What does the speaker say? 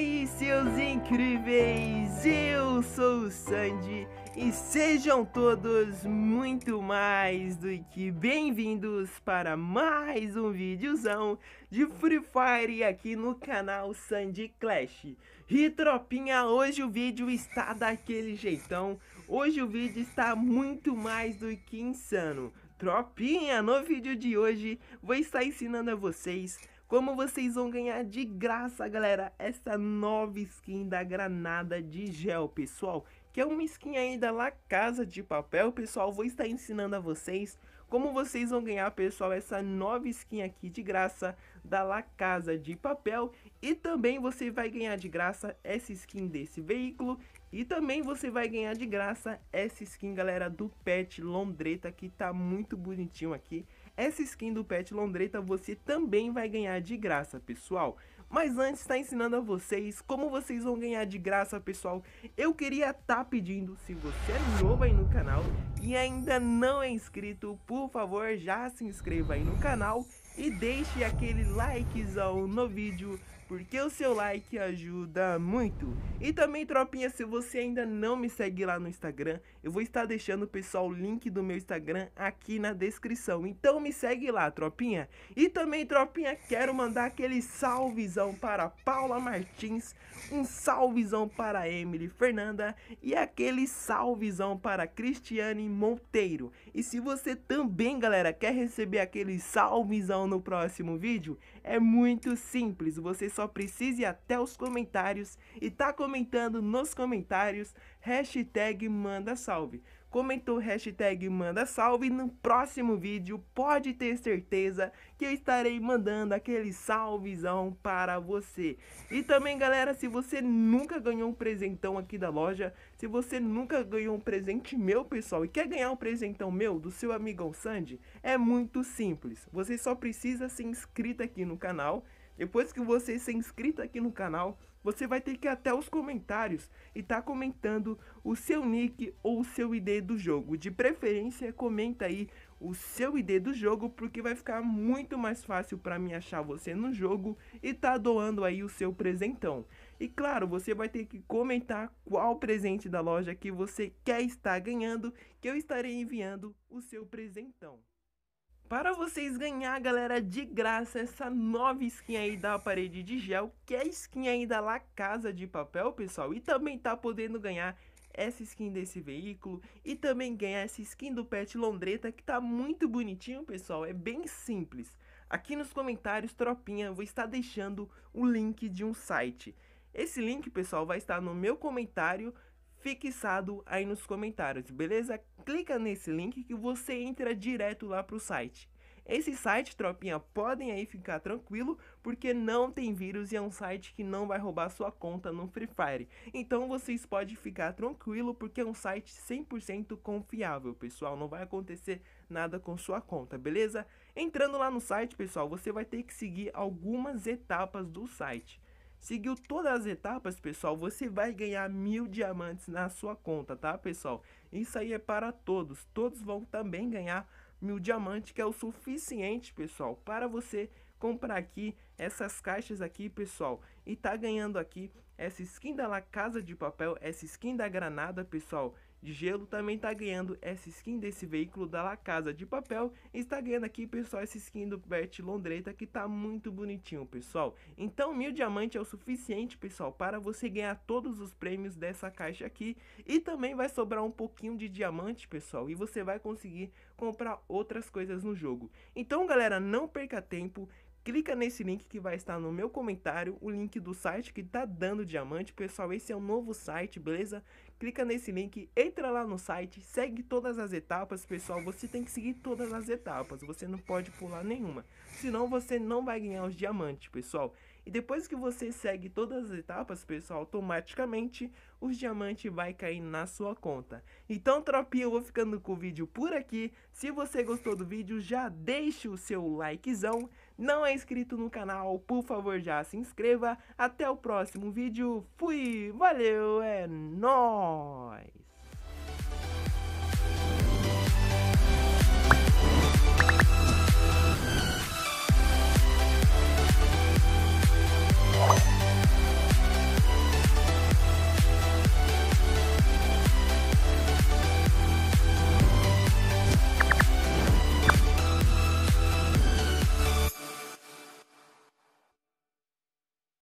aí, seus incríveis! Eu sou o Sandy e sejam todos muito mais do que bem-vindos para mais um videozão de Free Fire aqui no canal Sandy Clash. E tropinha, hoje o vídeo está daquele jeitão, hoje o vídeo está muito mais do que insano. Tropinha, no vídeo de hoje vou estar ensinando a vocês como vocês vão ganhar de graça, galera, essa nova skin da Granada de Gel, pessoal. Que é uma skin ainda La Casa de Papel, pessoal. Vou estar ensinando a vocês como vocês vão ganhar, pessoal, essa nova skin aqui de graça da La Casa de Papel. E também você vai ganhar de graça essa skin desse veículo. E também você vai ganhar de graça essa skin, galera, do Pet Londreta, que tá muito bonitinho aqui. Essa skin do Pet Londreta você também vai ganhar de graça, pessoal. Mas antes tá ensinando a vocês como vocês vão ganhar de graça, pessoal. Eu queria estar tá pedindo, se você é novo aí no canal e ainda não é inscrito, por favor, já se inscreva aí no canal e deixe aquele likezão no vídeo, porque o seu like ajuda muito. E também, tropinha, se você ainda não me segue lá no Instagram, eu vou estar deixando, o pessoal, o link do meu Instagram aqui na descrição. Então me segue lá, tropinha. E também, tropinha, quero mandar aquele salvezão para Paula Martins, um salvezão para Emily Fernanda e aquele salvezão para Cristiane Monteiro. E se você também, galera, quer receber aquele salvezão no próximo vídeo? É muito simples, você só precisa ir até os comentários e tá comentando nos comentários hashtag manda salve comentou hashtag manda salve no próximo vídeo pode ter certeza que eu estarei mandando aquele salvezão para você. E também galera, se você nunca ganhou um presentão aqui da loja, se você nunca ganhou um presente meu pessoal e quer ganhar um presentão meu do seu amigão Sandy, é muito simples. Você só precisa ser inscrito aqui no canal. Depois que você ser inscrito aqui no canal, você vai ter que ir até os comentários e tá comentando o seu nick ou o seu ID do jogo. De preferência, comenta aí o seu ID do jogo, porque vai ficar muito mais fácil para mim achar você no jogo e tá doando aí o seu presentão. E claro, você vai ter que comentar qual presente da loja que você quer estar ganhando, que eu estarei enviando o seu presentão. Para vocês ganhar, galera, de graça essa nova skin aí da parede de gel, que é a skin aí da La Casa de Papel, pessoal. E também tá podendo ganhar essa skin desse veículo e também ganhar essa skin do pet Londreta, que tá muito bonitinho, pessoal. É bem simples. Aqui nos comentários, tropinha, vou estar deixando o link de um site. Esse link, pessoal, vai estar no meu comentário fixado aí nos comentários, beleza? Clica nesse link que você entra direto lá pro site. Esse site, tropinha, podem aí ficar tranquilo, porque não tem vírus e é um site que não vai roubar sua conta no Free Fire. Então vocês podem ficar tranquilo, porque é um site 100% confiável, pessoal. Não vai acontecer nada com sua conta, beleza? Entrando lá no site, pessoal, você vai ter que seguir algumas etapas do site. Seguiu todas as etapas, pessoal, você vai ganhar mil diamantes na sua conta, tá, pessoal? Isso aí é para todos. Todos vão também ganhar mil diamantes, que é o suficiente, pessoal, para você comprar aqui essas caixas aqui, pessoal. E tá ganhando aqui essa skin da La Casa de Papel, essa skin da Granada, pessoal de gelo também está ganhando essa skin desse veículo da La Casa de Papel. está ganhando aqui, pessoal, essa skin do Bert Londreta que está muito bonitinho, pessoal. Então, mil diamante é o suficiente, pessoal, para você ganhar todos os prêmios dessa caixa aqui. E também vai sobrar um pouquinho de diamante, pessoal, e você vai conseguir comprar outras coisas no jogo. Então, galera, não perca tempo clica nesse link que vai estar no meu comentário, o link do site que tá dando diamante, pessoal, esse é um novo site, beleza? Clica nesse link, entra lá no site, segue todas as etapas, pessoal, você tem que seguir todas as etapas, você não pode pular nenhuma, senão você não vai ganhar os diamantes, pessoal. E depois que você segue todas as etapas, pessoal, automaticamente os diamantes vai cair na sua conta. Então, tropinha, eu vou ficando com o vídeo por aqui. Se você gostou do vídeo, já deixa o seu likezão não é inscrito no canal, por favor já se inscreva. Até o próximo vídeo. Fui, valeu, é nóis!